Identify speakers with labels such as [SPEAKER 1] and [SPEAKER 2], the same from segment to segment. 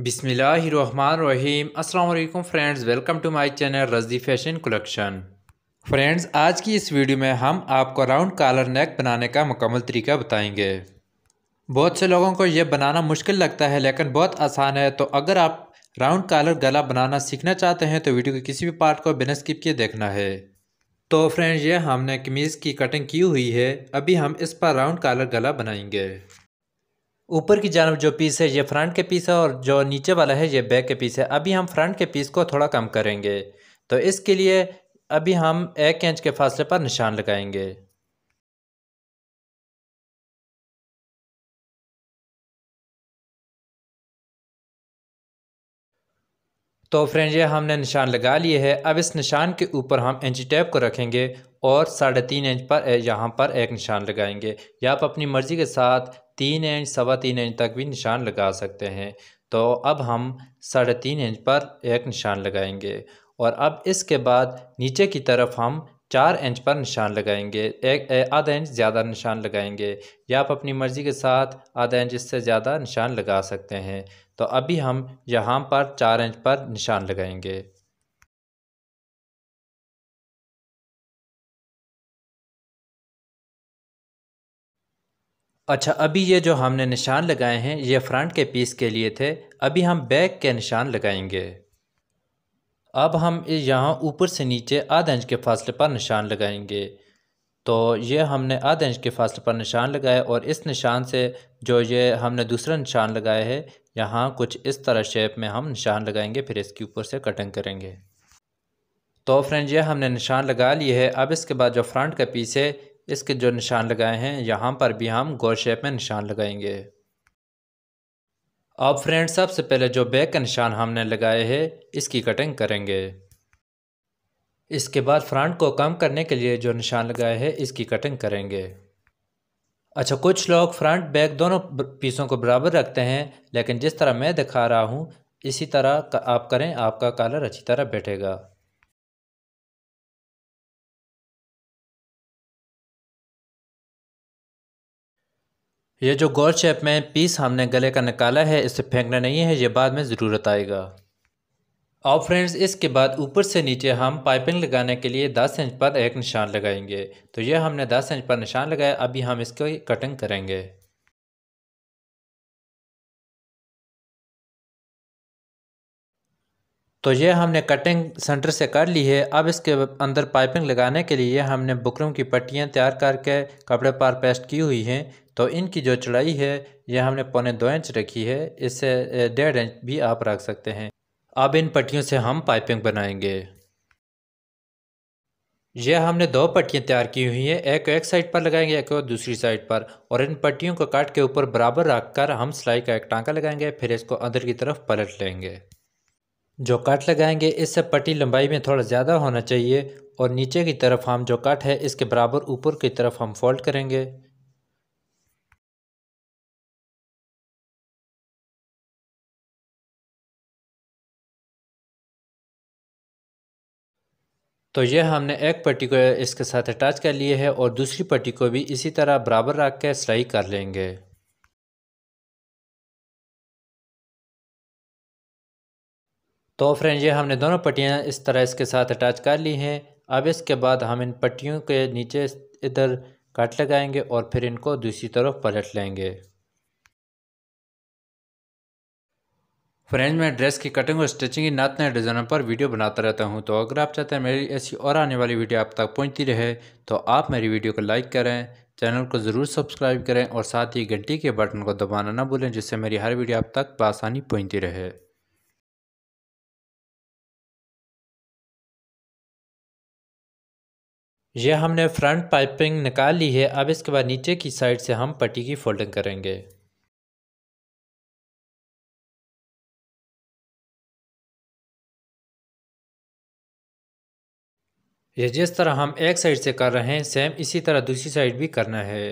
[SPEAKER 1] बिसमीम अल्लाम friends welcome to my channel Razdi fashion collection friends आज की इस वीडियो में हम आपको राउंड कॉलर नेक बनाने का मुकम्मल तरीका बताएंगे बहुत से लोगों को यह बनाना मुश्किल लगता है लेकिन बहुत आसान है तो अगर आप राउंड कॉलर गला बनाना सीखना चाहते हैं तो वीडियो के किसी भी पार्ट को बिना स्किप किए देखना है तो फ्रेंड्स ये हमने कमीज़ की कटिंग की हुई है अभी हम इस पर राउंड कॉलर गला बनाएंगे ऊपर की जानब जो पीस है ये फ्रंट के पीस है और जो नीचे वाला है ये बैक के पीस है अभी हम फ्रंट के पीस को थोड़ा कम करेंगे तो इसके
[SPEAKER 2] लिए अभी हम एक इंच के फासले पर निशान लगाएंगे तो फ्रेंड ये हमने निशान लगा लिए है अब इस
[SPEAKER 1] निशान के ऊपर हम इंची टेप को रखेंगे और साढ़े तीन इंच पर यहाँ पर एक निशान लगाएंगे या आप अपनी मर्ज़ी के साथ तीन इंच सवा तीन इंच तक भी निशान लगा सकते हैं तो अब हम साढ़े तीन इंच पर एक निशान लगाएंगे और अब इसके बाद नीचे की तरफ हम चार इंच पर निशान लगाएंगे एक आधा इंच ज़्यादा निशान लगाएंगे या आप अपनी मर्ज़ी के साथ आधा इंच इससे ज़्यादा निशान लगा सकते हैं
[SPEAKER 2] तो अभी हम यहाँ पर चार इंच पर निशान लगाएंगे अच्छा अभी ये जो हमने निशान लगाए हैं ये फ्रंट के पीस के लिए थे
[SPEAKER 1] अभी हम बैक के निशान लगाएंगे अब हम यहाँ ऊपर से नीचे आधा इंच के फासले पर निशान लगाएंगे तो ये हमने आधा इंच के फासले पर निशान लगाया और इस निशान से जो ये हमने दूसरा निशान लगाया है यहाँ कुछ इस तरह शेप में हम निशान लगाएंगे फिर इसके ऊपर से कटिंग करेंगे तो फ्रेंड ये हमने निशान लगा लिए है अब इसके बाद जो फ्रंट का पीस है इसके जो निशान लगाए हैं यहाँ पर भी हम गोल शेप में निशान लगाएंगे अब फ्रेंड सबसे पहले जो बैक का निशान हमने लगाए हैं इसकी कटिंग करेंगे इसके बाद फ्रंट को कम करने के लिए जो निशान लगाए हैं इसकी कटिंग करेंगे अच्छा कुछ लोग फ्रंट बैक दोनों पीसों को बराबर रखते हैं लेकिन जिस तरह मैं
[SPEAKER 2] दिखा रहा हूँ इसी तरह आप करें आपका कलर अच्छी तरह बैठेगा ये जो गोल शेप में पीस हमने गले का निकाला है इसे फेंकना
[SPEAKER 1] नहीं है ये बाद में ज़रूरत आएगा और फ्रेंड्स इसके बाद ऊपर से नीचे हम
[SPEAKER 3] पाइपिंग लगाने के लिए 10 इंच पर एक निशान लगाएंगे तो यह हमने 10 इंच पर निशान लगाया अभी हम
[SPEAKER 2] इसकी कटिंग करेंगे तो ये हमने कटिंग सेंटर से कर ली है
[SPEAKER 1] अब इसके अंदर पाइपिंग लगाने के लिए हमने बुकरम की पट्टियाँ तैयार करके कपड़े पर पेस्ट की हुई हैं तो इनकी जो चढ़ाई है यह हमने पौने दो इंच रखी है इससे डेढ़ इंच भी आप रख सकते हैं अब इन पट्टियों से हम पाइपिंग बनाएंगे यह हमने दो पट्टियाँ तैयार की हुई हैं एक एक साइड पर लगाएंगे एक और दूसरी साइड पर और इन पट्टियों को काट के ऊपर बराबर रखकर हम सिलाई का एक टांका लगाएंगे फिर इसको अंदर की तरफ पलट लेंगे जो काट लगाएंगे इससे पट्टी लंबाई में थोड़ा ज़्यादा होना
[SPEAKER 3] चाहिए और नीचे की तरफ हम जो काट है इसके बराबर ऊपर की तरफ हम फोल्ड करेंगे तो यह हमने एक पट्टी को इसके साथ अटैच कर लिए है और दूसरी पट्टी को भी इसी तरह बराबर रख के सिलाई कर लेंगे तो फ्रेंड ये हमने दोनों पट्टियाँ इस तरह इसके साथ अटैच कर
[SPEAKER 1] ली हैं अब इसके बाद हम इन पट्टियों के नीचे इधर कट लगाएंगे और फिर इनको दूसरी तरफ पलट लेंगे फ्रेंड मैं ड्रेस की कटिंग और स्टिचिंग ना नए डिज़ाइनों पर वीडियो बनाता रहता हूं तो अगर आप चाहते हैं मेरी ऐसी और आने वाली वीडियो आप तक पहुंचती रहे तो आप मेरी वीडियो को लाइक करें चैनल को
[SPEAKER 3] ज़रूर सब्सक्राइब करें और साथ ही घंटी के बटन को दबाना ना भूलें जिससे मेरी हर वीडियो आप तक बसानी
[SPEAKER 2] पहुँचती रहे ये हमने फ्रंट पाइपिंग निकाल ली है अब इसके बाद नीचे की साइड से हम पट्टी की फोल्डिंग करेंगे ये जिस तरह हम एक साइड से कर रहे हैं सेम इसी तरह दूसरी साइड भी करना है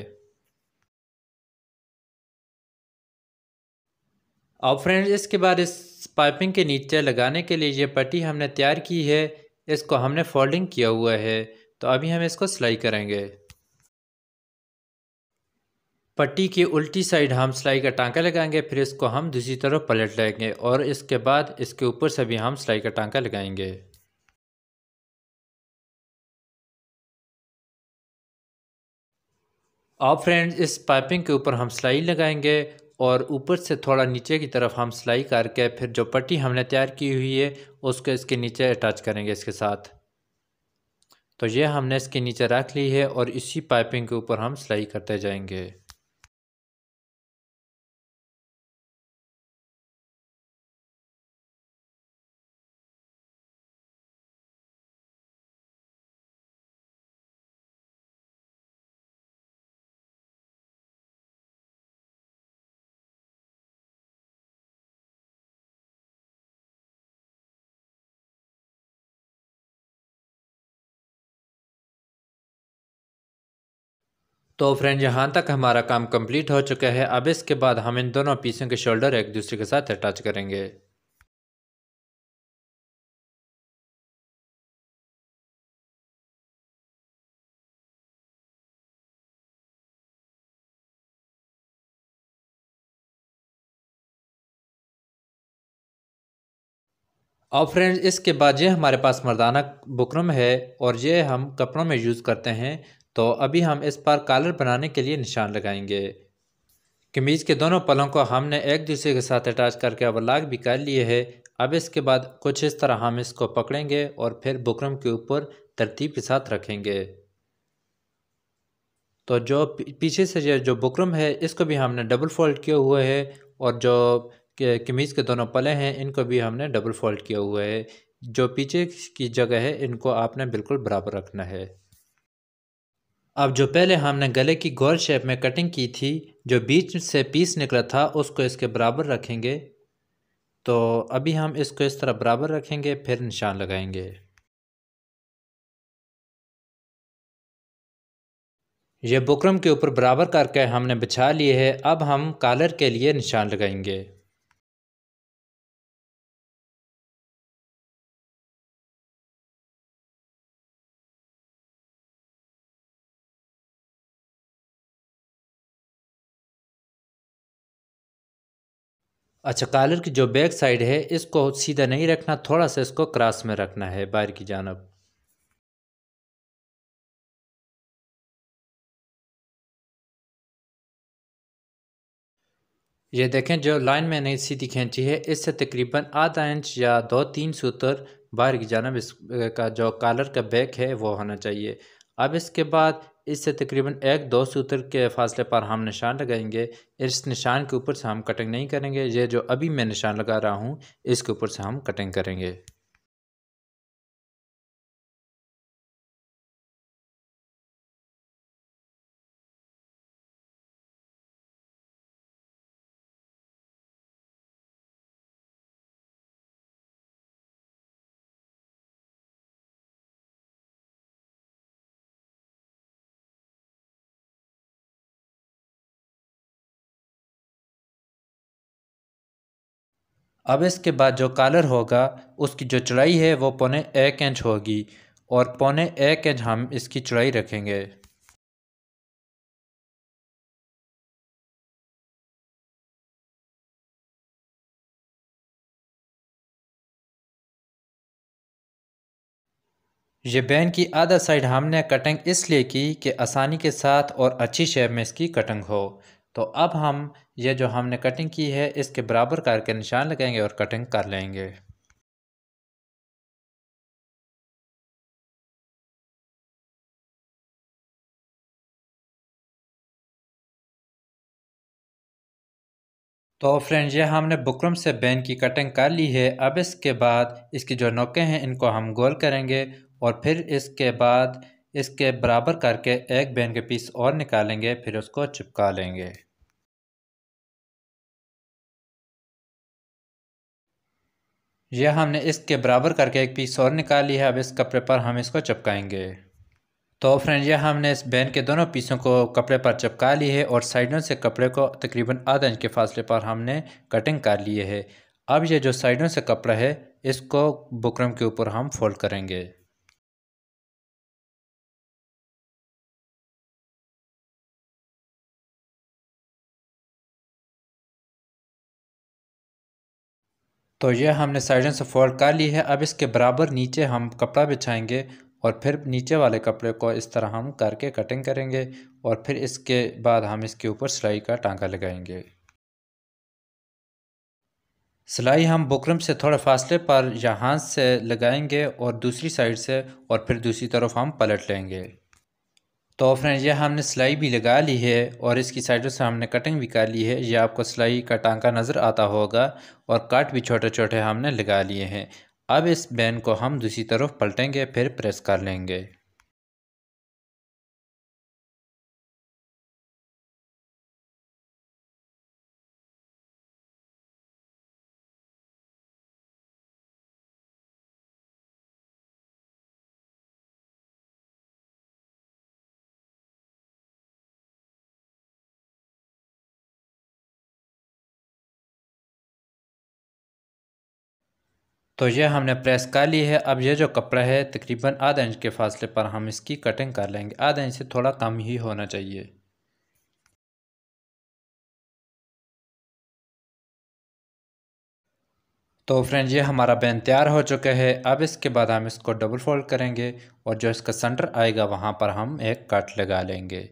[SPEAKER 3] अब फ्रेंड्स इसके बाद इस पाइपिंग के नीचे लगाने के लिए ये पट्टी हमने तैयार की है इसको हमने
[SPEAKER 1] फोल्डिंग किया हुआ है तो अभी हम इसको सिलाई करेंगे पट्टी की उल्टी साइड हम सिलाई का टांका लगाएंगे फिर इसको हम दूसरी तरफ पलट
[SPEAKER 2] लेंगे और इसके बाद इसके ऊपर से भी हम सिलाई का टांका लगाएंगे आप
[SPEAKER 3] फ्रेंड्स इस पाइपिंग के ऊपर हम सिलाई लगाएंगे और ऊपर से थोड़ा नीचे की तरफ हम सिलाई
[SPEAKER 1] करके फिर जो पट्टी हमने तैयार की हुई है उसको इसके नीचे अटैच करेंगे इसके साथ
[SPEAKER 3] तो ये हमने इसके नीचे रख ली है और इसी पाइपिंग के ऊपर हम सिलाई करते
[SPEAKER 2] जाएंगे तो फ्रेंड यहाँ
[SPEAKER 3] तक हमारा काम कंप्लीट हो चुका है अब इसके बाद हम इन दोनों पीसों के शोल्डर एक दूसरे के साथ अटैच
[SPEAKER 2] करेंगे और फ्रेंड्स इसके बाद ये हमारे पास मर्दाना बुकरम
[SPEAKER 1] है और ये हम कपड़ों में यूज़ करते हैं तो अभी हम इस पर कॉलर बनाने के लिए निशान लगाएंगे कमीज़ के दोनों पलों को हमने एक दूसरे के साथ अटैच करके अवलाग भी कर लिए है अब इसके बाद कुछ इस तरह हम इसको पकड़ेंगे और फिर बुकरम के ऊपर तरतीब के साथ रखेंगे तो जो पीछे से जो, जो बुकरम है इसको भी हमने डबल फोल्ड किया हुआ है और जो कमीज़ के दोनों पले हैं इनको भी हमने डबल फोल्ड किया हुआ है जो पीछे की जगह है इनको आपने बिल्कुल बराबर रखना है अब जो पहले हमने गले की गोल शेप में कटिंग की थी जो बीच से पीस निकला था उसको इसके बराबर रखेंगे
[SPEAKER 3] तो अभी हम इसको इस तरह बराबर रखेंगे फिर निशान लगाएंगे ये बुकरम के ऊपर बराबर
[SPEAKER 2] करके हमने बिछा लिए है अब हम कॉलर के लिए निशान लगाएंगे अच्छा कॉलर की
[SPEAKER 3] जो बैक साइड है इसको सीधा नहीं रखना थोड़ा सा इसको क्रॉस में रखना है बाहर की जानब
[SPEAKER 2] ये देखें जो लाइन मैंने सीधी खींची है
[SPEAKER 1] इससे तकरीबन आधा इंच या दो तीन सूत्र बाहर की जानब इसका जो कॉलर का बैक है वो होना चाहिए अब इसके बाद इससे तकरीबन एक दो सूत्र के फासले पर हम निशान लगाएंगे इस निशान के ऊपर से हम कटिंग नहीं करेंगे ये जो अभी मैं निशान
[SPEAKER 2] लगा रहा हूँ इसके ऊपर से हम कटिंग करेंगे अब इसके बाद जो कॉलर होगा उसकी जो चौड़ाई है वो पौने एक इंच होगी और पौने एक इंच हम इसकी चौड़ाई रखेंगे
[SPEAKER 3] ये बैन की आधा साइड हमने कटिंग इसलिए की कि आसानी के साथ और अच्छी शेप में इसकी कटिंग हो तो अब हम ये जो हमने कटिंग की है इसके बराबर करके निशान
[SPEAKER 2] लगाएंगे और कटिंग कर लेंगे तो फ्रेंड ये हमने बुकरम से बैन
[SPEAKER 3] की कटिंग कर ली है अब इसके बाद इसकी जो नोकें हैं इनको हम गोल करेंगे और फिर इसके बाद इसके बराबर करके एक बेन के पीस और निकालेंगे फिर उसको चिपका लेंगे यह हमने इसके बराबर करके एक पीस और निकाली है अब इस कपड़े पर हम
[SPEAKER 1] इसको चिपकाएंगे तो फ्रेंड यह हमने इस बैन के दोनों पीसों को कपड़े पर चिपका ली है और साइडों से कपड़े को तकरीबन आधा इंच के फासले पर हमने कटिंग कर लिए है
[SPEAKER 2] अब ये जो साइडों से कपड़ा है इसको बुकरम के ऊपर हम फोल्ड करेंगे तो ये हमने साइडों से फोल्ड कर ली है अब इसके बराबर नीचे हम कपड़ा बिछाएंगे
[SPEAKER 1] और फिर नीचे वाले कपड़े को इस तरह हम करके कटिंग करेंगे और फिर इसके बाद हम इसके ऊपर सिलाई का टांका लगाएंगे सिलाई हम बुकरम से थोड़े फासले पर यहाँ से लगाएंगे और दूसरी साइड से और फिर दूसरी तरफ हम पलट लेंगे तो फ्रेंड्स यह हमने सिलाई भी लगा ली है और इसकी साइडों से हमने कटिंग भी कर ली है यह आपको सिलाई का टांका नज़र आता होगा और कट
[SPEAKER 3] भी छोटे छोटे हमने लगा लिए हैं अब इस बैन को हम दूसरी तरफ पलटेंगे फिर प्रेस
[SPEAKER 2] कर लेंगे तो ये हमने प्रेस कर ली है अब ये जो कपड़ा है तकरीबन आधा इंच के फासले पर हम इसकी कटिंग कर लेंगे आधा इंच से थोड़ा कम ही होना चाहिए तो फ्रेंड ये हमारा बैन तैयार हो चुका है अब इसके बाद हम इसको डबल फोल्ड करेंगे और जो इसका सेंटर आएगा वहाँ पर हम एक कट लगा लेंगे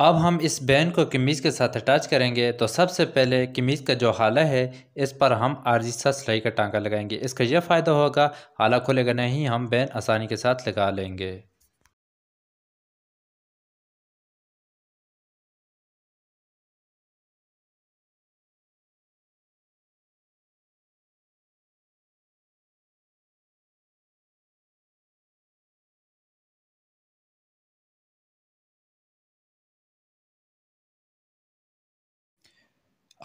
[SPEAKER 2] अब हम इस बैन को कमीज़ के साथ अटैच करेंगे तो सबसे
[SPEAKER 1] पहले कमीज़ का जो हाला है इस पर हम आरजी सा सिलाई का टांका लगाएंगे इसका यह फ़ायदा होगा
[SPEAKER 2] हाला खुलेगा नहीं हम बैन आसानी के साथ लगा लेंगे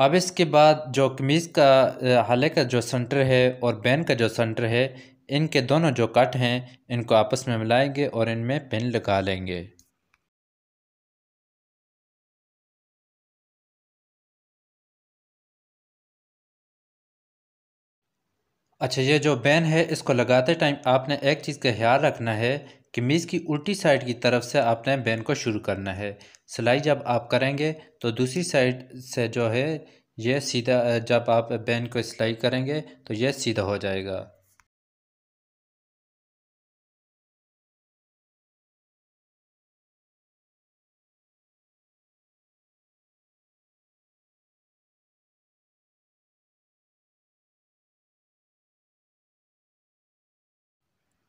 [SPEAKER 3] अब इसके बाद जो कमीज़ का हाले का जो सेंटर है और बैन का जो सेंटर है
[SPEAKER 2] इनके दोनों जो कट हैं इनको आपस में मिलाएंगे और इनमें पिन लगा लेंगे अच्छा ये जो बैन है इसको
[SPEAKER 3] लगाते टाइम आपने एक चीज़ का ख्याल रखना है कि मेज़ की उल्टी साइड की तरफ से आपने
[SPEAKER 1] बैन को शुरू करना है सिलाई जब आप करेंगे तो दूसरी साइड से जो है
[SPEAKER 2] यह सीधा जब आप बैन को सिलाई करेंगे तो यह सीधा हो जाएगा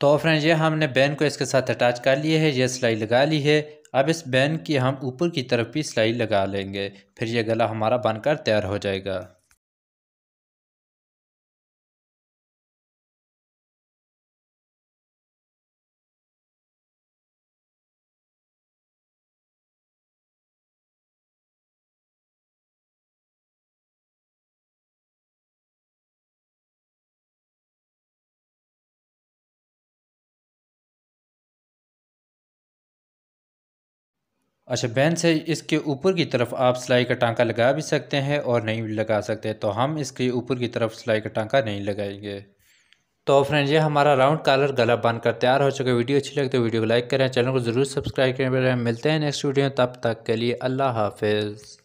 [SPEAKER 2] तो फ्रेंड ये हमने बैन को इसके साथ अटैच कर लिए है ये सिलाई लगा ली है
[SPEAKER 3] अब इस बैन की हम ऊपर की तरफ भी सिलाई लगा लेंगे फिर ये गला हमारा बनकर तैयार हो
[SPEAKER 2] जाएगा अच्छा बैन से इसके ऊपर की तरफ आप सिलाई का टांका लगा भी सकते हैं और नहीं
[SPEAKER 1] भी लगा सकते तो हम इसके ऊपर की तरफ सिलाई का टांका नहीं लगाएंगे तो फ्रेंड ये हमारा राउंड कॉलर गला बांध कर तैयार हो चुका है वीडियो अच्छी लगती तो है वीडियो को लाइक करें चैनल को ज़रूर सब्सक्राइब करें मिलते हैं नेक्स्ट वीडियो तब तक के लिए अल्लाह हाफिज़